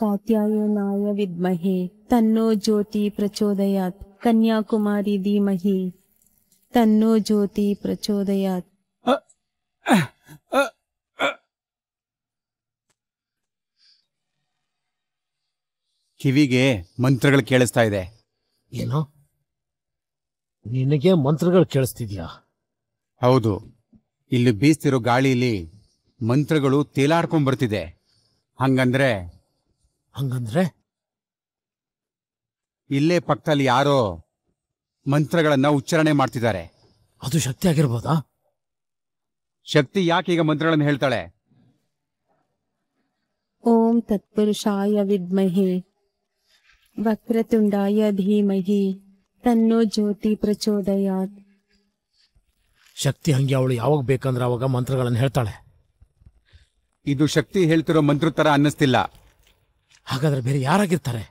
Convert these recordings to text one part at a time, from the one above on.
ಕಾತ್ಯಾಯನಾಯ ವಿದ್ಮಹೆ ತನ್ನೋ ಜ್ಯೋತಿ ಪ್ರಚೋದಯಾತ್ ಕನ್ಯಾಕುಮಾರಿ ಧೀಮಹಿ ತನ್ನೋ ಜ್ಯೋತಿ ಪ್ರಚೋದಯಾತ್ ಕಿವಿಗೆ ಮಂತ್ರಗಳು ಕೇಳಿಸ್ತಾ ಇದೆ ಏನೋ ನಿನಗೆ ಮಂತ್ರಗಳು ಕೇಳಿಸ್ತಿದ್ಯಾ ಹೌದು ಇಲ್ಲಿ ಬೀಸ್ತಿರೋ ಗಾಳಿಲಿ ಮಂತ್ರಗಳು ತೇಲಾಡ್ಕೊಂಡ್ ಬರ್ತಿದೆ ಹಂಗಂದ್ರೆ ಹಂಗಂದ್ರೆ ಇಲ್ಲೇ ಪಕ್ಕದಲ್ಲಿ ಯಾರೋ ಮಂತ್ರಗಳನ್ನ ಉಚ್ಚಾರಣೆ ಮಾಡ್ತಿದ್ದಾರೆ ಅದು ಶಕ್ತಿ ಆಗಿರ್ಬೋದಾ ಶಕ್ತಿ ಯಾಕೆ ಈಗ ಮಂತ್ರಗಳನ್ನು ಹೇಳ್ತಾಳೆ ಓಂ ತತ್ಪುರುಷಾಯ ವಿದ್ಮಹಿ ವಕ್ರತುಂಡಾಯ ಧೀಮಹಿ ತನ್ನೋ ಜ್ಯೋತಿ ಪ್ರಚೋದಯಾತ್ ಶಕ್ತಿ ಹಂಗೆ ಅವಳು ಯಾವಾಗ ಬೇಕಂದ್ರೆ ಅವಾಗ ಮಂತ್ರಗಳನ್ನು ಹೇಳ್ತಾಳೆ ಇದು ಶಕ್ತಿ ಹೇಳ್ತಿರೋ ಮಂತ್ರ ತರ ಅನ್ನಿಸ್ತಿಲ್ಲ ಹಾಗಾದ್ರೆ ಬೇರೆ ಯಾರಾಗಿರ್ತಾರೆ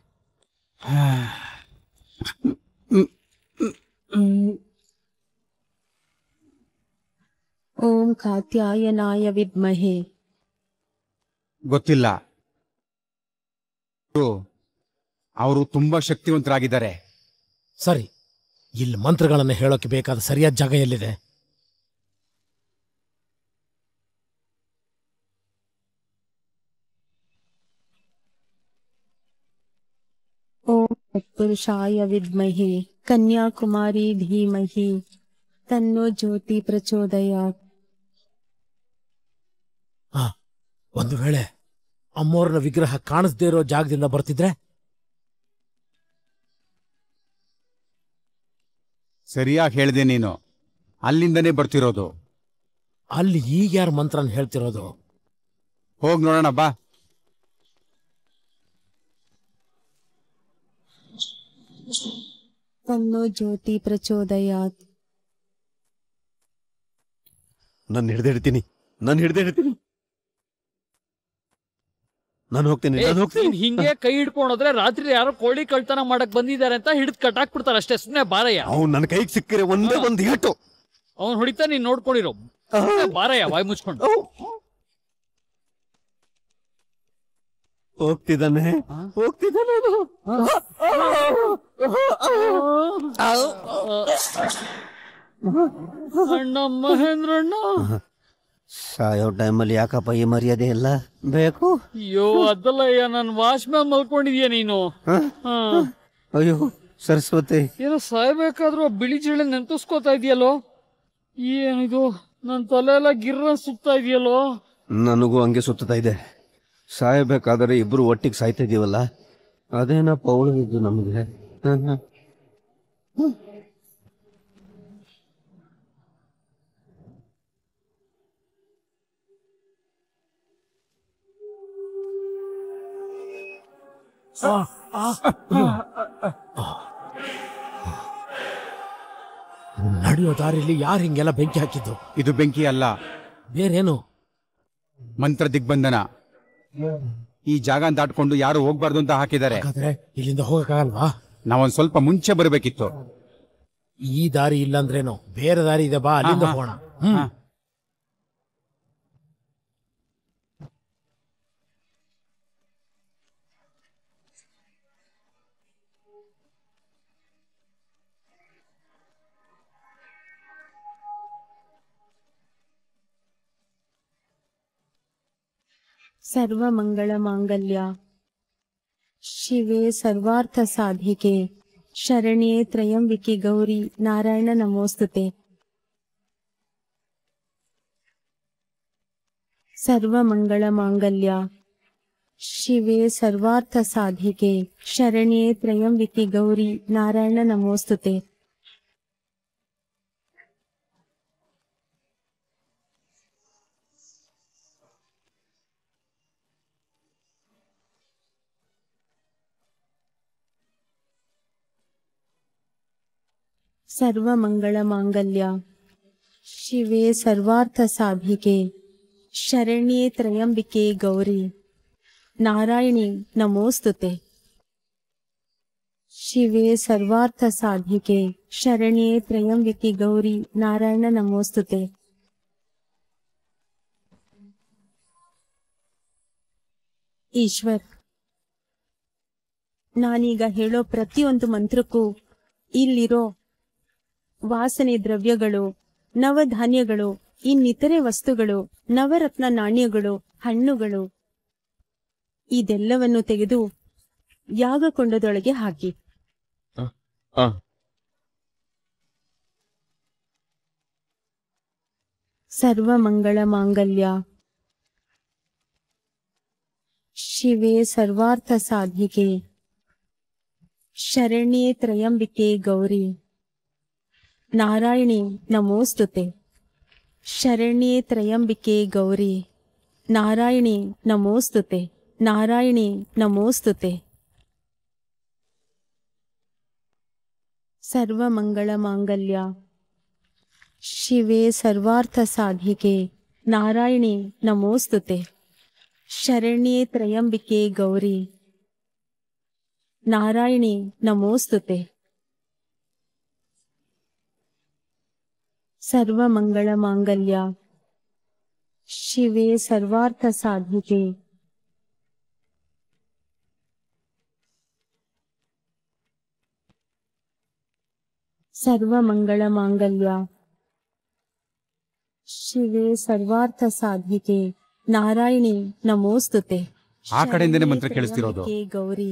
ಓಂ ಕಾತ್ಯಾಯನಾಯ ವಿದ್ಮಹೆ ಗೊತ್ತಿಲ್ಲ ಅವರು ತುಂಬಾ ಶಕ್ತಿವಂತರಾಗಿದ್ದಾರೆ ಸರಿ ಇಲ್ಲಿ ಮಂತ್ರಗಳನ್ನು ಹೇಳೋಕೆ ಬೇಕಾದ ಸರಿಯಾದ ಜಾಗ ಎಲ್ಲಿದೆ ತತ್ಪುರುಷಾಯ ವಿದ್ಮಹಿ ಕನ್ಯಾಕುಮಾರಿ ಧೀಮಹಿ ತನ್ನೋ ಜ್ಯೋತಿ ಪ್ರಚೋದಯ ಒಂದು ವೇಳೆ ಅಮ್ಮೋರನ ವಿಗ್ರಹ ಕಾಣಿಸದೇ ಇರೋ ಜಾಗದಿಂದ ಬರ್ತಿದ್ರೆ ಸರಿಯಾಗಿ ಹೇಳಿದೆ ನೀನು ಅಲ್ಲಿಂದನೇ ಬರ್ತಿರೋದು ಅಲ್ಲಿ ಈಗ ಯಾರು ಮಂತ್ರನ ಹೇಳ್ತಿರೋದು ಹೋಗಿ ನೋಡೋಣ ಬಾ ತನ್ನೋ ಜ್ಯೋತಿ ಪ್ರಚೋದಯಾತ್ ನಾನು ಹಿಡ್ದಿಡ್ತೀನಿ ನಾನು ಹಿಡ್ದಿಡ್ತೀನಿ ನಾನು ಹೋಗ್ತೀನಿ ನಾನು ಹೋಗ್ತೀನಿ ಹಿಂಗೆ ಕೈ ಹಿಡ್ಕೊಂಡೋದ್ರೆ ರಾತ್ರಿ ಯಾರೋ ಕೋಳಿ ಕಳ್ತನ ಮಾಡಕ್ ಬಂದಿದ್ದಾರೆ ಅಂತ ಹಿಡಿದ್ ಕಟ್ಟಾಕ್ ಬಿಡ್ತಾರೆ ಅಷ್ಟೇ ಸುಮ್ನೆ ಬಾರಯ್ಯ ಅವ್ನು ನನ್ನ ಕೈಗೆ ಸಿಕ್ಕರೆ ಒಂದೇ ಒಂದು ಏಟು ಅವ್ನು ಹೊಡಿತಾ ನೀನ್ ನೋಡ್ಕೊಂಡಿರೋ ಬಾರಯ್ಯ ವಾಯ್ ಮುಚ್ಕೊಂಡು ಹೋಗ್ತಿದ್ದಾನೆ ಹೋಗ್ತಿದ್ದಾನೆ ಅಣ್ಣ ಮಹೇಂದ್ರಣ್ಣ ಸಾಯೋ ಟೈಮಲ್ಲಿ ಯಾಕಪ್ಪ ಈ ಮರ್ಯಾದೆ ಇಲ್ಲ ಬೇಕು ಅಯ್ಯೋ ಅದಲ್ಲ ನಾನು ವಾಶ್ ಮ್ಯಾನ್ ಮಲ್ಕೊಂಡಿದ್ಯ ನೀನು ಅಯ್ಯೋ ಸರಸ್ವತಿ ಏನೋ ಸಾಯ್ಬೇಕಾದ್ರು ಆ ಬಿಳಿ ಜಿಳೆ ನೆನ್ಪಿಸ್ಕೋತಾ ಇದೆಯಲ್ಲೋ ಏನಿದು ನನ್ನ ತಲೆ ಎಲ್ಲ ಗಿರ್ರ ಸುತ್ತಾ ಇದೆಯಲ್ಲೋ ನನಗೂ ಹಂಗೆ ಸುತ್ತಾ ಇದೆ ಸಾಯಬೇಕಾದ್ರೆ ಇಬ್ರು ಒಟ್ಟಿಗೆ ಸಾಯ್ತಿದ್ದೀವಲ್ಲ ಅದೇನಪ್ಪ ಉಳಿದಿದ್ದು ನಮಗೆ ನಡೆಯೋ ದಾರಿಯಲ್ಲಿ ಯಾರು ಹಿಂಗೆಲ್ಲ ಬೆಂಕಿ ಹಾಕಿದ್ದು ಇದು ಬೆಂಕಿ ಅಲ್ಲ ಬೇರೇನು ಮಂತ್ರ ದಿಗ್ಬಂಧನ ಈ ಜಾಗ ದಾಟ್ಕೊಂಡು ಯಾರು ಹೋಗ್ಬಾರ್ದು ಅಂತ ಹಾಕಿದ್ದಾರೆ ಇಲ್ಲಿಂದ ಹೋಗಕ್ಕಾಗಲ್ವಾ ನಾವೊಂದ್ ಸ್ವಲ್ಪ ಮುಂಚೆ ಬರಬೇಕಿತ್ತು ಈ ದಾರಿ ಇಲ್ಲಾಂದ್ರೇನು ಬೇರೆ ದಾರಿ ಇದೆ ಬಾ ಅಲ್ಲಿಂದ ಹೋಗೋಣ ಹ್ಮ್ सर्वमङ्गलमाङ्गल्या शिवे सर्वार्थसाधिके शरण्ये त्रयम्बिके गौरी नारायण नमोऽस्तुते सर्वमङ्गलमाङ्गल्या शिवे सर्वार्थसाधिके शरण्ये त्रयम्बिके गौरी नारायण नमोऽस्तुते ಮಾಂಗಲ್ಯ ಶಿವೆ ಸರ್ವಾರ್ಥ ಸಾಧಿಕೆ ಶರಣ್ಯೆ ತ್ರಯಂಬಿಕೆ ಗೌರಿ ನಾರಾಯಣಿ ನಮೋಸ್ತುತೆ ಶಿವೆ ಸರ್ವಾರ್ಥ ಸಾಧಿಕೆ ಶರಣ್ಯೆ ತ್ರಯಂಬಿಕೆ ಗೌರಿ ನಾರಾಯಣ ನಮೋಸ್ತುತೆ ಈಶ್ವರ್ ನಾನೀಗ ಹೇಳೋ ಪ್ರತಿಯೊಂದು ಮಂತ್ರಕ್ಕೂ ಇಲ್ಲಿರೋ ವಾಸನೆ ದ್ರವ್ಯಗಳು ನವಧಾನ್ಯಗಳು ಇನ್ನಿತರೆ ವಸ್ತುಗಳು ನವರತ್ನ ನಾಣ್ಯಗಳು ಹಣ್ಣುಗಳು ಇದೆಲ್ಲವನ್ನು ತೆಗೆದು ಯಾಗಕೊಂಡದೊಳಗೆ ಹಾಕಿ ಸರ್ವ ಮಂಗಳ ಮಾಂಗಲ್ಯ ಶಿವೆ ಸರ್ವಾರ್ಥ ಸಾಧಿಕೆ ಶರಣ್ಯೇ ತ್ರಯಂಬಿಕೆ ಗೌರಿ नारायणी नमोस्तुते शरण्ये त्रयंबिके गौरी नारायणी नमोस्तुते नारायणी नमोस्तुते सर्वमङ्गलमाङ्गल्य शिवे सर्वार्थसाधिके नारायणी नमोस्तुते शरण्ये त्रयंबिके गौरी नारायणी नमोस्तुते सर्वमङ्गलमाङ्गल्या शिवे सर्वार्थसाधिके सर्वमङ्गलमाङ्गल्या ಶಿವೆ ಸರ್ವಾರ್ಥ ಸಾಧಿಕೆ ನಾರಾಯಣಿ ನಮೋಸ್ತು ಆ ಕಡೆಯಿಂದನೇ ಮಂತ್ರ ಕೇಳಿಸ್ತಿರೋದು ಗೌರಿ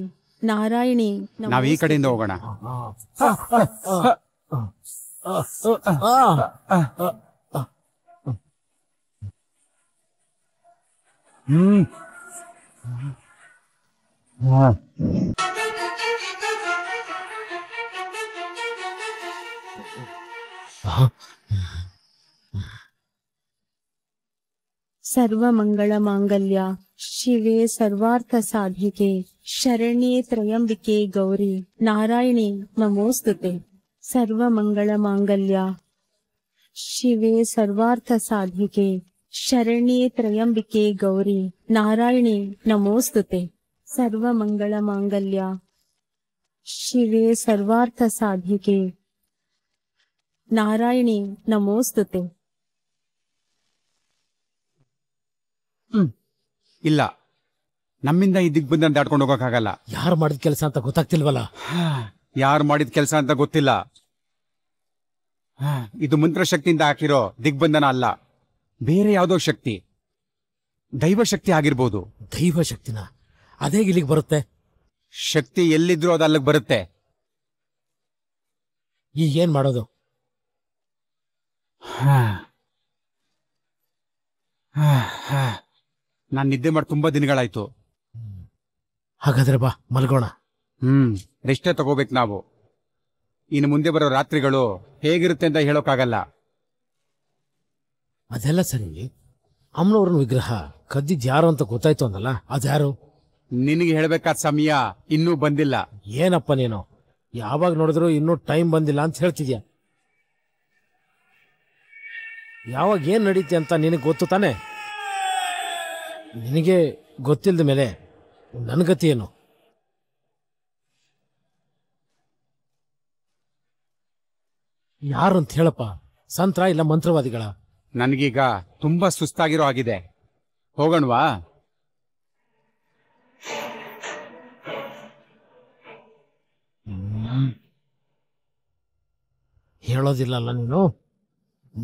ನಾರಾಯಣಿ ನಾವ್ ಈ ಕಡೆಯಿಂದ ಹೋಗೋಣ सर्व मंगल मांगल्य शिवे सर्वार्थ साधिके शरण्ये त्रयंबिके गौरी नारायणी नमोस्तुते ಸರ್ವ ಮಂಗಳ ಮಾಂಗಲ್ಯ ಶಿವೆ ಸರ್ವಾರ್ಥ ಸಾಧಿಕೆ ಶರಣಿ ತ್ರಯಂಬಿಕೆ ಗೌರಿ ನಾರಾಯಣಿ ನಮೋಸ್ತುತೆ ಸರ್ವ ಮಂಗಳ ಮಾಂಗಲ್ಯ ಶಿವೆ ಸರ್ವಾರ್ಥ ಸಾಧಿಕೆ ನಾರಾಯಣಿ ನಮೋಸ್ತುತೆ ಇಲ್ಲ ನಮ್ಮಿಂದ ಈ ದಿಗ್ಬಂಧನ ದಾಟ್ಕೊಂಡು ಹೋಗಕ್ಕಾಗಲ್ಲ ಯಾರು ಮಾಡಿದ ಕೆಲಸ ಅಂತ ಗೊತ್ತಾಗ್ತಿಲ್ವಲ್ಲ ಯಾರು ಮಾಡಿದ ಕೆಲಸ ಅಂತ ಗೊತ್ತಿಲ್ಲ ಇದು ಮಂತ್ರ ಶಕ್ತಿಯಿಂದ ಹಾಕಿರೋ ದಿಗ್ಬಂಧನ ಅಲ್ಲ ಬೇರೆ ಯಾವುದೋ ಶಕ್ತಿ ದೈವಶಕ್ತಿ ಆಗಿರ್ಬೋದು ದೈವ ಶಕ್ತಿನ ಅದೇ ಇಲ್ಲಿಗೆ ಬರುತ್ತೆ ಶಕ್ತಿ ಎಲ್ಲಿದ್ರೂ ಅದು ಅಲ್ಲಿಗೆ ಬರುತ್ತೆ ಈ ಏನ್ ಮಾಡೋದು ನಾನು ನಿದ್ದೆ ಮಾಡಿ ತುಂಬಾ ದಿನಗಳಾಯ್ತು ಹಾಗಾದ್ರೆ ಬಾ ಮಲ್ಗೋಣ ಹ್ಮ್ ರೆಸ್ಟೇ ತಗೋಬೇಕು ನಾವು ಇನ್ನು ಮುಂದೆ ಬರೋ ರಾತ್ರಿಗಳು ಹೇಗಿರುತ್ತೆ ಅಂತ ಹೇಳೋಕ್ಕಾಗಲ್ಲ ಅದೆಲ್ಲ ಸರಿ ಅಮ್ಮನವ್ರ ವಿಗ್ರಹ ಕದ್ದಿದ್ ಯಾರು ಅಂತ ಗೊತ್ತಾಯ್ತು ಅಂದಲ್ಲ ಅದ್ಯಾರು ನಿನಗೆ ಹೇಳಬೇಕಾದ ಸಮಯ ಇನ್ನೂ ಬಂದಿಲ್ಲ ಏನಪ್ಪ ನೀನು ಯಾವಾಗ ನೋಡಿದ್ರು ಇನ್ನೂ ಟೈಮ್ ಬಂದಿಲ್ಲ ಅಂತ ಹೇಳ್ತಿದ್ಯಾ ಯಾವಾಗ ಏನ್ ನಡೆಯುತ್ತೆ ಅಂತ ನಿನಗೆ ಗೊತ್ತು ತಾನೆ ನಿನಗೆ ಗೊತ್ತಿಲ್ಲದ ಮೇಲೆ ನನ್ಗತಿ ಏನು ಯಾರಂತ ಹೇಳಪ್ಪ ಸಂತ್ರ ಇಲ್ಲ ಮಂತ್ರವಾದಿಗಳ ನನಗೀಗ ತುಂಬಾ ಸುಸ್ತಾಗಿರೋ ಆಗಿದೆ ಹೋಗಣವಾ ಹೇಳೋದಿಲ್ಲಲ್ಲ ನೀನು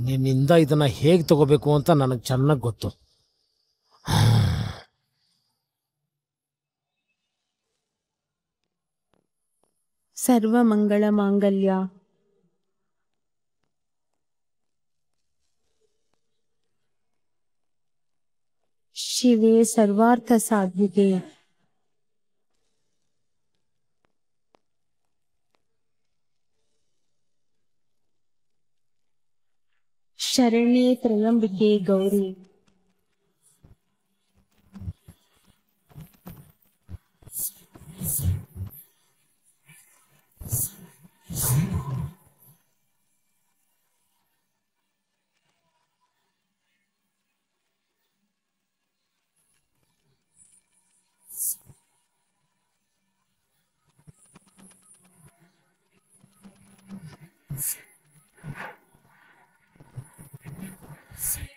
ನಿನ್ನಿಂದ ಇದನ್ನ ಹೇಗೆ ತಗೋಬೇಕು ಅಂತ ನನಗೆ ಚೆನ್ನಾಗಿ ಗೊತ್ತು ಸರ್ವ ಮಂಗಳ ಮಾಂಗಲ್ಯ ಶಿವೆ ಸರ್ವಾರ್ಥ ಸಾಧನೆಗೆ ಶರಣೆ ತ್ರಯಂಬಿಕೆ ಗೌರಿ Yes.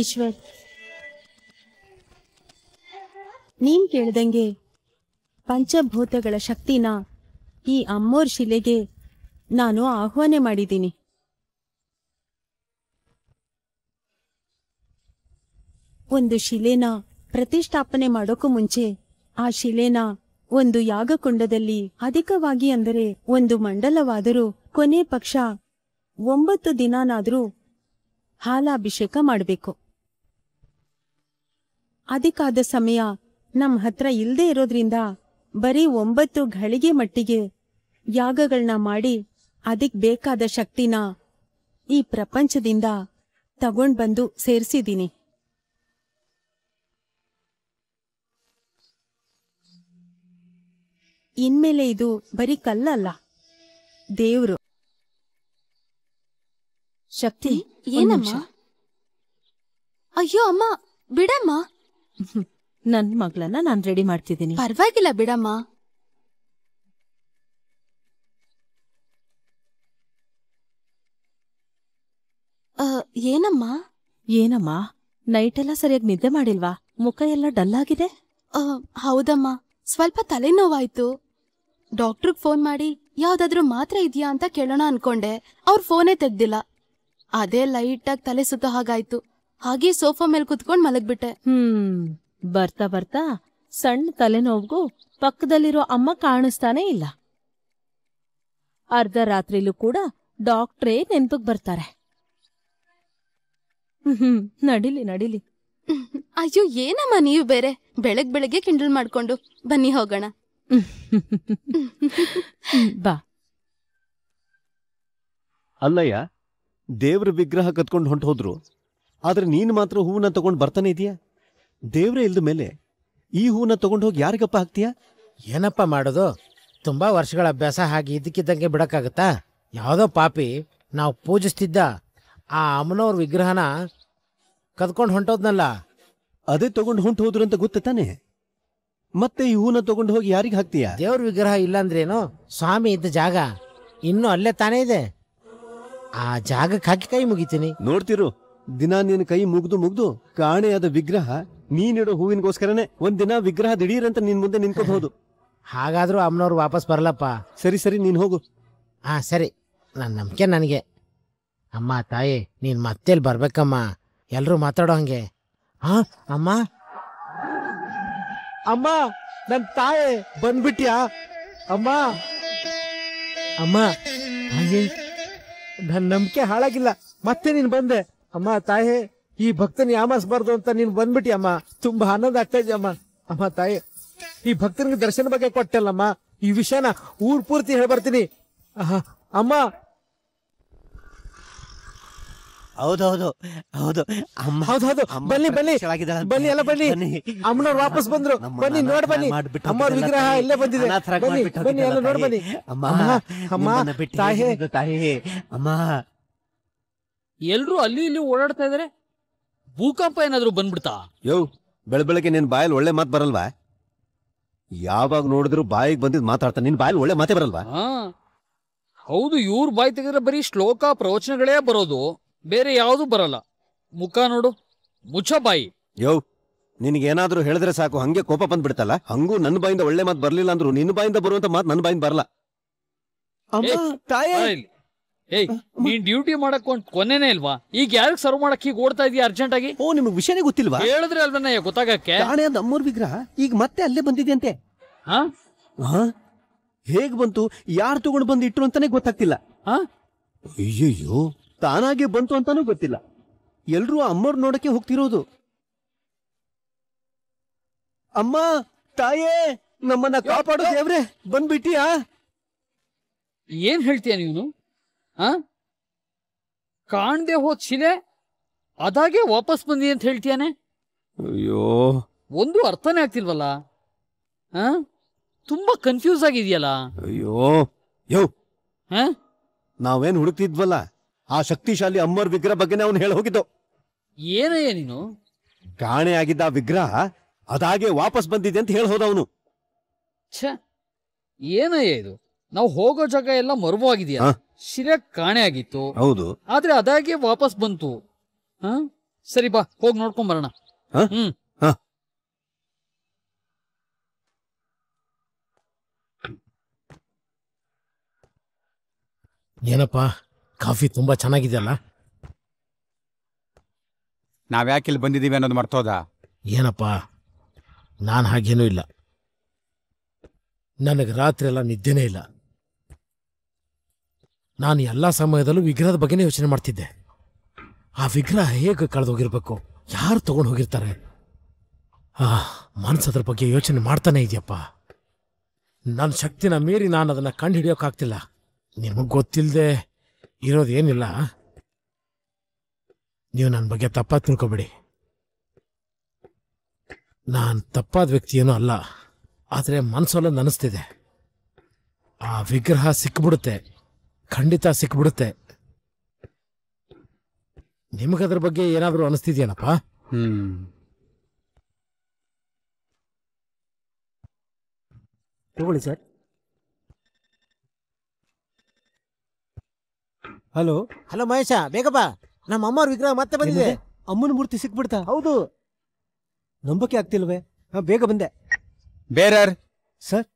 ಈಶ್ವರ್ ನೀನ್ ಕೇಳ್ದಂಗೆ ಪಂಚಭೂತಗಳ ಶಕ್ತಿನ ಈ ಅಮ್ಮೋರ್ ಶಿಲೆಗೆ ನಾನು ಆಹ್ವಾನ ಮಾಡಿದ್ದೀನಿ ಒಂದು ಶಿಲೆನ ಪ್ರತಿಷ್ಠಾಪನೆ ಮಾಡೋಕು ಮುಂಚೆ ಆ ಶಿಲೆನ ಒಂದು ಯಾಗಕುಂಡದಲ್ಲಿ ಅಧಿಕವಾಗಿ ಅಂದರೆ ಒಂದು ಮಂಡಲವಾದರೂ ಕೊನೆ ಪಕ್ಷ ಒಂಬತ್ತು ದಿನನಾದರೂ ಹಾಲಾಭಿಷೇಕ ಮಾಡಬೇಕು ಅದಕ್ಕಾದ ಸಮಯ ನಮ್ಮ ಹತ್ರ ಇಲ್ಲದೆ ಇರೋದ್ರಿಂದ ಬರೀ ಒಂಬತ್ತು ಘಳಿಗೆ ಮಟ್ಟಿಗೆ ಯಾಗಗಳನ್ನ ಮಾಡಿ ಅದಕ್ಕೆ ಬೇಕಾದ ಶಕ್ತಿನ ಈ ಪ್ರಪಂಚದಿಂದ ತಗೊಂಡ್ಬಂದು ಸೇರಿಸಿದ್ದೀನಿ ಇನ್ಮೇಲೆ ಇದು ಬರೀ ಕಲ್ಲಲ್ಲ ದೇವ್ರು ಶಕ್ತಿ ಏನಮ್ಮ ಅಯ್ಯೋ ಅಮ್ಮ ಬಿಡಮ್ಮ ನನ್ ಮಗಳನ್ನ ನಾನ್ ರೆಡಿ ಮಾಡ್ತಿದ್ದೀನಿ ಪರವಾಗಿಲ್ಲ ಬಿಡಮ್ಮ ಏನಮ್ಮ ಏನಮ್ಮ ನೈಟ್ ಎಲ್ಲ ಸರಿಯಾಗಿ ನಿದ್ದೆ ಮಾಡಿಲ್ವಾ ಮುಖ ಎಲ್ಲ ಡಲ್ ಆಗಿದೆ ಹೌದಮ್ಮ ಸ್ವಲ್ಪ ತಲೆನೋವಾಯ್ತು ಡಾಕ್ಟ್ರಿಗೆ ಫೋನ್ ಮಾಡಿ ಯಾವ್ದಾದ್ರೂ ಮಾತ್ರೆ ಇದೆಯಾ ಅಂತ ಕೇಳೋಣ ಅನ್ಕೊಂಡೆ ಅವ್ರು ಫೋನೇ ತೆಗ್ದಿಲ್ಲ ಅದೇ ಲೈಟಾಗಿ ತಲೆ ಸುತ್ತ ಹಾಗಾಯ್ತು ಹಾಗೆ ಸೋಫಾ ಮೇಲೆ ಕುತ್ಕೊಂಡ್ ಮಲಗ್ಬಿಟ್ಟೆ ಹ್ಮ್ ಬರ್ತಾ ಬರ್ತಾ ಸಣ್ಣ ತಲೆನೋವ್ಗೂ ಪಕ್ಕದಲ್ಲಿರೋ ಅಮ್ಮ ಕಾಣಿಸ್ತಾನೆ ಇಲ್ಲ ಅರ್ಧ ರಾತ್ರಿಲೂ ಕೂಡ ಡಾಕ್ಟ್ರೇ ನೆನ್ಪಿಗೆ ಬರ್ತಾರೆ ಹ್ಮ್ ನಡಿಲಿ ನಡಿಲಿ ಅಯ್ಯೋ ಏನಮ್ಮ ನೀವು ಬೇರೆ ಬೆಳಗ್ ಬೆಳಗ್ಗೆ ಕಿಂಡಲ್ ಮಾಡ್ಕೊಂಡು ಬನ್ನಿ ಹೋಗೋಣ ಬಾ ಅಲ್ಲಯ್ಯ ದೇವ್ರ ವಿಗ್ರಹ ಕತ್ಕೊಂಡು ಹೊಂಟು ಹೋದ್ರು ಆದ್ರೆ ನೀನು ಮಾತ್ರ ಹೂವನ್ನ ತಗೊಂಡು ಬರ್ತಾನೆ ಇದೀಯಾ ದೇವ್ರೆ ಇಲ್ದ ಮೇಲೆ ಈ ಹೂವನ್ನ ತಗೊಂಡು ಹೋಗಿ ಯಾರಿಗಪ್ಪ ಹಾಕ್ತೀಯಾ ಏನಪ್ಪ ಮಾಡೋದು ತುಂಬಾ ವರ್ಷಗಳ ಅಭ್ಯಾಸ ಹಾಗೆ ಇದ್ದಕ್ಕಿದ್ದಂಗೆ ಬಿಡಕ್ಕಾಗತ್ತಾ ಯಾವುದೋ ಪಾಪಿ ನಾವು ಪೂಜಿಸ್ತಿದ್ದ ಆ ಅಮ್ಮನವ್ರ ವಿಗ್ರಹನ ಕದ್ಕೊಂಡು ಹೊಂಟೋದ್ನಲ್ಲ ಅದೇ ತಗೊಂಡು ಹೊಂಟು ಹೋದ್ರು ಅಂತ ಗೊತ್ತ ತಾನೆ ಮತ್ತೆ ಹೂನ ತಗೊಂಡು ಹೋಗಿ ಯಾರಿಗೆ ಹಾಕ್ತೀಯ ದೇವ್ರ ವಿಗ್ರಹ ಇಲ್ಲಾಂದ್ರೇನು ಸ್ವಾಮಿ ಇದ್ದ ಜಾಗ ಇನ್ನು ಅಲ್ಲೇ ತಾನೇ ಇದೆ ಆ ಜಾಗಕ್ಕೆ ಹಾಕಿ ಕೈ ಮುಗಿತೀನಿ ನೋಡ್ತಿರು ದಿನ ನಿನ್ನ ಕೈ ಮುಗ್ದು ಮುಗ್ದು ಕಾಣೆಯಾದ ವಿಗ್ರಹ ನೀನಿಡೋ ಹೂವಿನಗೋಸ್ಕರನೇ ಒಂದಿನ ವಿಗ್ರಹ ದಿಢೀರ್ ಅಂತ ನಿನ್ ಮುಂದೆ ನಿಂತ್ಕೋಬಹುದು ಹಾಗಾದ್ರೂ ಅಮ್ಮನವ್ರು ವಾಪಸ್ ಬರಲಪ್ಪ ಸರಿ ಸರಿ ನೀನ್ ಹೋಗು ಹಾ ಸರಿ ನನ್ನ ನಂಬಿಕೆ ನನಗೆ ಅಮ್ಮ ತಾಯಿ ನೀನು ಮತ್ತೆಲ್ಲಿ ಬರ್ಬೇಕಮ್ಮ ಎಲ್ಲರೂ ಮಾತಾಡೋ ಹಂಗೆ ಹಾ ಅಮ್ಮ ಅಮ್ಮ ನನ್ನ ತಾಯಿ ಬಂದ್ಬಿಟ್ಯಾ ಅಮ್ಮ ಅಮ್ಮ ನನ್ನ ನಂಬಿಕೆ ಹಾಳಾಗಿಲ್ಲ ಮತ್ತೆ ನೀನು ಬಂದೆ ಅಮ್ಮ ತಾಯಿ ಈ ಭಕ್ತನ ಯಾಮಾಸ್ಬಾರ್ದು ಅಂತ ನೀನು ಬಂದ್ಬಿಟ್ಟಿ ಅಮ್ಮ ತುಂಬಾ ಆನಂದ ಆಗ್ತಾ ಅಮ್ಮ ಅಮ್ಮ ತಾಯಿ ಈ ಭಕ್ತನಿಗೆ ದರ್ಶನ ಬಗ್ಗೆ ಕೊಟ್ಟಲ್ಲಮ್ಮ ಈ ವಿಷಯನ ಊರ್ ಪೂರ್ತಿ ಹೇಳ್ಬರ್ತೀನಿ ಅಮ್ಮ ಹೌದೌದು ಹೌದು ಅಮ್ಮ ಹೌದೌದು ಬನ್ನಿ ಬನ್ನಿ ಕೆಳಗಿದ್ದಾಳೆ. ಬನ್ನಿ ಎಲ್ಲ ಬನ್ನಿ ಅಮ್ಮನವ್ರು ವಾಪಸ್ ಬಂದ್ರು ಬನ್ನಿ ನೋಡ್ ಬನ್ನಿ ಅಮ್ಮವ್ರ ವಿಗ್ರಹ ಇಲ್ಲೇ ಬಂದಿದೆ ಬನ್ನಿ ಎಲ್ಲ ನೋಡ್ ಬನ್ನಿ ಅಮ್ಮ ಅಮ್ಮ ತಾಯಿ ತಾಯಿ ಅಮ್ಮ ಎಲ್ರು ಅಲ್ಲಿ ಇಲ್ಲಿ ಓಡಾಡ್ತಾ ಇದಾರೆ ಭೂಕಂಪ ಏನಾದ್ರು ಬಂದ್ಬಿಡ್ತಾ ಯೋ ಬೆಳ ಬೆಳಗ್ಗೆ ನಿನ್ ಬಾಯಲ್ಲಿ ಒಳ್ಳೆ ಮಾತು ಬರಲ್ವಾ ಯಾವಾಗ ನೋಡಿದ್ರು ಬಾಯಿಗೆ ಬಂದಿದ್ ಮಾತಾಡ್ತಾ ನಿನ್ ಬಾಯಲ್ಲಿ ಒಳ್ಳೆ ಮಾತೇ ಬರಲ್ವಾ ಹೌದು ಇವ್ರ ಬಾಯಿ ತೆಗೆದ್ರೆ ಬರೀ ಶ್ಲೋಕ ಪ್ರವಚನಗಳೇ ಬರೋದು ಬೇರೆ ಯಾವುದು ಬರಲ್ಲ ಮುಖ ನೋಡು ಮುಚ್ಚ ಬಾಯಿ ಯೋ ನಿನಗೇನಾದ್ರೂ ಹೇಳಿದ್ರೆ ಸಾಕು ಹಂಗೆ ಕೋಪ ಬಂದ್ಬಿಡ್ತಲ್ಲ ಹಂಗೂ ನನ್ನ ಬಾಯಿಂದ ಒಳ್ಳೆ ಮಾತು ಬರ್ಲಿಲ್ಲ ಅಂದ್ರು ನಿನ್ನ ಬಾಯಿಂದ ಬರುವಂತ ಮಾತು ನನ್ನ ಬಾಯಿಂದ ಬರಲ್ಲ ಏಯ್ ನೀನ್ ಡ್ಯೂಟಿ ಮಾಡಕ್ ಒಂದ್ ಕೊನೆನೇ ಇಲ್ವಾ ಈಗ ಯಾರಿಗ್ ಸರ್ವ್ ಮಾಡಕ್ ಈಗ ಓಡ್ತಾ ಇದೀಯ ಅರ್ಜೆಂಟ್ ಆಗಿ ಓ ನಿಮ್ಗೆ ವಿಷಯನೇ ಗೊತ್ತಿಲ್ವಾ ಹೇಳಿದ್ರೆ ಅಲ್ವನ್ನ ಗೊತ್ತಾಗಕ್ಕೆ ತಾಣೆ ನಮ್ಮೂರ್ ವಿಗ್ರಹ ಈಗ ಮತ್ತೆ ಅಲ್ಲೇ ಬಂದಿದ್ಯಂತೆ ಹಾ ಹಾ? ಹೇಗ್ ಬಂತು ಯಾರು ತಗೊಂಡ್ ಬಂದು ಇಟ್ರು ಅಂತಾನೆ ಗೊತ್ತಾಗ್ತಿಲ್ಲ ಆ ಅಯ್ಯಯ್ಯೋ ತಾನಾಗೆ ಬಂತು ಅಂತಾನೂ ಗೊತ್ತಿಲ್ಲ ಎಲ್ರೂ ಅಮ್ಮರ್ ನೋಡಕ್ಕೆ ಹೋಗ್ತಿರೋದು ಅಮ್ಮ ತಾಯೇ ನಮ್ಮನ್ನ ಕಾಪಾಡೋ ದೇವ್ರೆ ಬಂದ್ಬಿಟ್ಟಿಯ ಏನ್ ಹೇಳ್ತೀಯ ನೀನು ಆ ಕಾಣ್ದೆ ಹೋದ್ ಶಿಲೆ ಅದಾಗೆ ವಾಪಸ್ ಬಂದಿ ಅಂತ ಹೇಳ್ತೀಯಾನೆ ಅಯ್ಯೋ ಒಂದು ಅರ್ಥನೇ ಆಗ್ತಿಲ್ವಲ್ಲ ತುಂಬಾ ಕನ್ಫ್ಯೂಸ್ ಆಗಿದೆಯಲ್ಲ ಅಯ್ಯೋ ಯೋ ನಾವೇನ್ ಹುಡುಕ್ತಿದ್ವಲ್ಲ ಆ ಶಕ್ತಿಶಾಲಿ ಅಮ್ಮರ್ ವಿಗ್ರಹ ಬಗ್ಗೆನೇ ಅವನು ಹೇಳಿ ಹೋಗಿದ್ದು ಏನಯ್ಯ ನೀನು ಕಾಣೆ ಆಗಿದ್ದ ಆ ವಿಗ್ರಹ ಅದಾಗೆ ವಾಪಸ್ ಬಂದಿದೆ ಅಂತ ಹೇಳಿ ಹೋದವನು ಅವನು ಛ ಏನಯ್ಯ ಇದು ನಾವು ಹೋಗೋ ಜಾಗ ಎಲ್ಲ ಮರುವಾಗಿದೆಯಾ ಆಗಿದೆಯಾ ಶಿರ್ಯಾಗ್ ಕಾಣೆ ಆಗಿತ್ತು ಹೌದು ಆದ್ರೆ ಅದಾಗೆ ವಾಪಸ್ ಬಂತು ಹ ಸರಿ ಬಾ ಹೋಗಿ ನೋಡ್ಕೊಂಡ್ ಬರೋಣ ಹ್ಮ್ ಹ. ಏನಪ್ಪ ಕಾಫಿ ತುಂಬ ಚೆನ್ನಾಗಿದೆಯಲ್ಲ ನಾವು ಯಾಕೆ ಇಲ್ಲಿ ಬಂದಿದ್ದೀವಿ ಅನ್ನೋದು ಮರ್ತೋದ ಏನಪ್ಪ ನಾನು ಹಾಗೇನೂ ಇಲ್ಲ ನನಗೆ ರಾತ್ರಿ ಎಲ್ಲ ನಿದ್ದೆನೇ ಇಲ್ಲ ನಾನು ಎಲ್ಲ ಸಮಯದಲ್ಲೂ ವಿಗ್ರಹದ ಬಗ್ಗೆನೇ ಯೋಚನೆ ಮಾಡ್ತಿದ್ದೆ ಆ ವಿಗ್ರಹ ಹೇಗೆ ಕಳೆದೋಗಿರ್ಬೇಕು ಯಾರು ತಗೊಂಡು ಹೋಗಿರ್ತಾರೆ ಆ ಮನಸ್ಸು ಅದ್ರ ಬಗ್ಗೆ ಯೋಚನೆ ಮಾಡ್ತಾನೆ ಇದೆಯಪ್ಪ ನನ್ನ ಶಕ್ತಿನ ಮೀರಿ ನಾನು ಅದನ್ನು ಕಂಡು ಹಿಡಿಯೋಕ್ಕಾಗ್ತಿಲ್ಲ ನಿಮಗೆ ಗೊತ್ತಿಲ್ಲದೆ ಇರೋದೇನಿಲ್ಲ ನೀವು ನನ್ನ ಬಗ್ಗೆ ತಪ್ಪಾಗಿ ತಿಳ್ಕೊಬೇಡಿ ನಾನು ತಪ್ಪಾದ ವ್ಯಕ್ತಿಯೇನೂ ಅಲ್ಲ ಆದರೆ ಮನಸ್ಸಲ್ಲೊಂದು ಅನಿಸ್ತಿದೆ ಆ ವಿಗ್ರಹ ಸಿಕ್ಬಿಡುತ್ತೆ ಖಂಡಿತ ಸಿಕ್ಬಿಡುತ್ತೆ ನಿಮಗದ್ರ ಬಗ್ಗೆ ಏನಾದರೂ ಹ್ಞೂ ತಗೊಳ್ಳಿ ಸರ್ ಹಲೋ ಹಲೋ ಮಹೇಶ ಬೇಗಪ್ಪ ನಮ್ಮ ಅಮ್ಮ ವಿಗ್ರಹ ಮತ್ತೆ ಬಂದಿದೆ ಅಮ್ಮನ ಮೂರ್ತಿ ಸಿಕ್ಬಿಡ್ತಾ ಹೌದು ನಂಬಕ್ಕೆ ಆಗ್ತಿಲ್ವೇ ಬೇಗ ಬಂದೆ bearer sir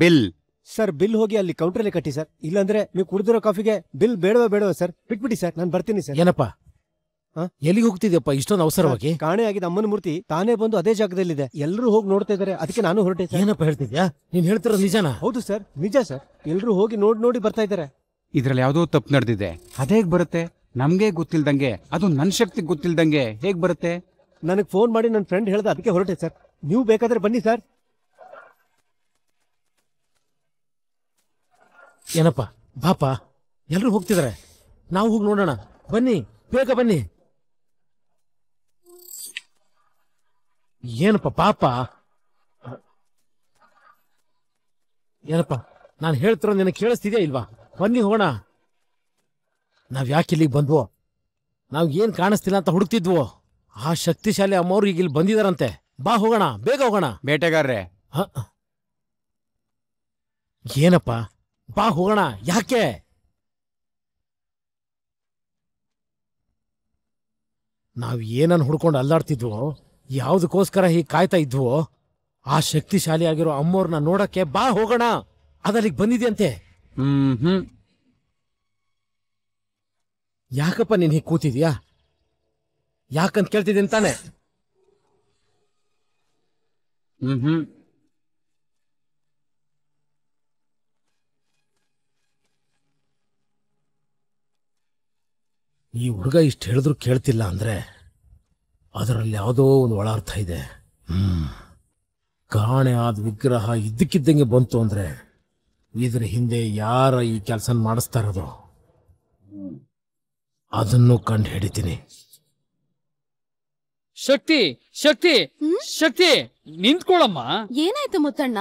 bill sir bill ಹೋಗಿ ಅಲ್ಲಿ ಕೌಂಟ್ರಲ್ಲಿ ಕಟ್ಟಿ ಸರ್ ಇಲ್ಲಾಂದ್ರೆ ನೀವು ಕುಡಿದಿರೋ ಕಾಫಿಗೆ ಬಿಲ್ ಬೇಡವಾ ಬೇಡವ ಸರ್ ಬಿಟ್ಬಿಡಿ ಸರ್ ನಾನು ಬರ್ತೀನಿ ಸರ್ ಏನಪ್ಪ ಎಲ್ಲಿಗೆ ಹೋಗ್ತಿದ್ಯಪ್ಪ ಇಷ್ಟೊಂದು ಅವಸರವಾಗಿ ಕಾಣೆ ಆಗಿದೆ ಅಮ್ಮನ ಮೂರ್ತಿ ತಾನೇ ಬಂದು ಅದೇ ಜಾಗದಲ್ಲಿದೆ ಎಲ್ಲರೂ ಹೋಗಿ ನೋಡ್ತಾ ಇದಾರೆ ಅದಕ್ಕೆ ನಾನು ಹೊರಟೆ ಏನಪ್ಪ ಹೇಳ್ತಿದ್ಯಾ ನೀನ್ ಹೇಳ್ತಿರೋ ನಿಜನಾ ಹೌದು ಸರ್ ನಿಜ ಸರ್ ಎಲ್ಲರೂ ಹೋಗಿ ನೋಡಿ ನೋಡಿ ಬರ್ತಾ ಇದ್ದಾರೆ ಇದ್ರಲ್ಲಿ ಯಾವುದೋ ತಪ್ಪು ನಡೆದಿದೆ ಅದೇಗ್ ಬರುತ್ತೆ ನಮ್ಗೆ ಗೊತ್ತಿಲ್ದಂಗೆ ಅದು ನನ್ ಶಕ್ತಿ ಗೊತ್ತಿಲ್ದಂಗೆ ಹೇಗ್ ಬರುತ್ತೆ ನನಗೆ ಫೋನ್ ಮಾಡಿ ನನ್ನ ಫ್ರೆಂಡ್ ಹೇಳ್ದೆ ಅದಕ್ಕೆ ಹೊರಟೆ ಸರ್ ನೀವು ಬೇಕಾದ್ರೆ ಬನ್ನಿ ಸರ್ ಏನಪ್ಪ ಬಾಪ ಎಲ್ಲರೂ ಹೋಗ್ತಿದಾರೆ ನಾವು ಹೋಗಿ ನೋಡೋಣ ಬನ್ನಿ ಬೇಗ ಬನ್ನಿ ಏನಪ್ಪ ಪಾಪ ಏನಪ್ಪ ನಾನು ಹೇಳ್ತಿರೋ ನಿನಗೆ ಕೇಳಿಸ್ತಿದ್ಯಾ ಇಲ್ವಾ ಬನ್ನಿ ಹೋಗೋಣ ನಾವು ಯಾಕೆ ಇಲ್ಲಿಗೆ ಬಂದ್ವೋ ನಾವು ಏನು ಕಾಣಿಸ್ತಿಲ್ಲ ಅಂತ ಹುಡುಕ್ತಿದ್ವೋ ಆ ಶಕ್ತಿಶಾಲಿ ಅಮ್ಮವ್ರು ಈಗ ಇಲ್ಲಿ ಬಂದಿದಾರಂತೆ ಬಾ ಹೋಗೋಣ ಬೇಗ ಹೋಗೋಣ ಬೇಟೆಗಾರ್ರೆ ಏನಪ್ಪ ಬಾ ಹೋಗೋಣ ಯಾಕೆ ನಾವು ಏನನ್ನು ಹುಡ್ಕೊಂಡು ಅಲ್ಲಾಡ್ತಿದ್ವೋ ಯಾವುದಕ್ಕೋಸ್ಕರ ಹೀಗೆ ಕಾಯ್ತಾ ಇದ್ವೋ ಆ ಶಕ್ತಿಶಾಲಿ ಆಗಿರೋ ಅಮ್ಮವ್ರನ್ನ ನೋಡಕ್ಕೆ ಬಾ ಹೋಗೋಣ ಅದಲ್ಲಿಗೆ ಬಂದಿದೆಯಂತೆ ಹ್ಮ್ ಯಾಕಪ್ಪ ನೀನ್ ಹೀಗೆ ಕೂತಿದ್ಯಾ ಯಾಕಂತ ಕೇಳ್ತಿದ್ದೀನಿ ತಾನೆ ಹ್ಮ್ ಈ ಹುಡುಗ ಇಷ್ಟ ಹೇಳಿದ್ರು ಕೇಳ್ತಿಲ್ಲ ಅಂದ್ರೆ ಅದರಲ್ಲಿ ಯಾವುದೋ ಒಂದು ಒಳಾರ್ಥ ಇದೆ ಹ್ಮ್ ಕಾಣೆ ಆದ ವಿಗ್ರಹ ಇದ್ದಕ್ಕಿದ್ದಂಗೆ ಬಂತು ಅಂದ್ರೆ ಇದ್ರ ಹಿಂದೆ ಯಾರ ಈ ಕೆಲಸ ಮಾಡಿಸ್ತಾ ಅದನ್ನು ಕಂಡು ಹಿಡಿತೀನಿ ಶಕ್ತಿ ಶಕ್ತಿ ಶಕ್ತಿ ನಿಂತ್ಕೊಳಮ್ಮ ಏನಾಯ್ತು ಮುತ್ತಣ್ಣ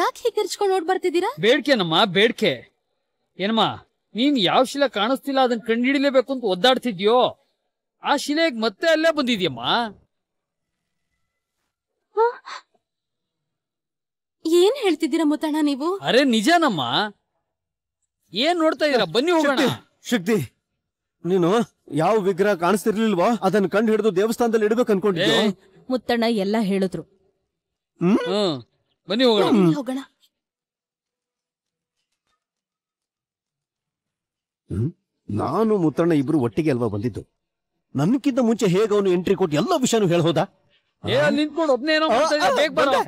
ಯಾಕೆ ಹೀಗೆ ಕಿರ್ಚ್ಕೊಂಡು ನೋಡ್ ಬರ್ತಿದ್ದೀರಾ ಬೇಡ್ಕೆನಮ್ಮ ಬೇಡ್ಕೆ ಏನಮ್ಮ ನೀನ್ ಯಾವ ಶಿಲೆ ಕಾಣಿಸ್ತಿಲ್ಲ ಅದನ್ನ ಕಂಡಿಡಿಲೇಬೇಕು ಅಂತ ಒದ್ದಾಡ್ತಿದ್ಯೋ ಆ ಶಿಲೆಗ್ ಮತ್ತೆ ಅಲ್ಲೇ ಬಂದಿದ್ಯಮ್ಮ ಏನ್ ಹೇಳ್ತಿದ್ದೀರಾ ಮುತ್ತಣ್ಣ ನೀವು ಅರೆ ನಿಜನಮ್ಮ ಏನ್ ನೋಡ್ತಾ ಇದೀರ ಬನ್ನಿ ಹೋಗೋಣ ಶಕ್ತಿ ನೀನು ಯಾವ ವಿಗ್ರಹ ಕಾಣಿಸ್ತಿರ್ಲಿಲ್ವಾ ಅದನ್ನ ಕಂಡು ಹಿಡಿದು ದೇವಸ್ಥಾನದಲ್ಲಿ ಇಡಬೇಕು ಅನ್ಕೊಂಡಿದ್ದೆ ಮುತ್ತಣ್ಣ ಎಲ್ಲ ಹೇಳಿದ್ರು ಹ್ಮ್ ಬನ್ನಿ ಹೋಗೋಣ ಬನ್ನಿ ನಾನು ಮುತ್ತಣ್ಣ ಇಬ್ರು ಒಟ್ಟಿಗೆ ಅಲ್ವಾ ಬಂದಿದ್ದು ನನ್ಕಿಂತ ಮುಂಚೆ ಹೇಗೆ ಅವನು ಎಂಟ್ರಿ ಕೊಟ್ಟು ಎಲ್ಲ ವಿಷಯನು ಹೇಳ್ ಏ ನಿಂತ್ಕೊಂಡು ಬೇಗ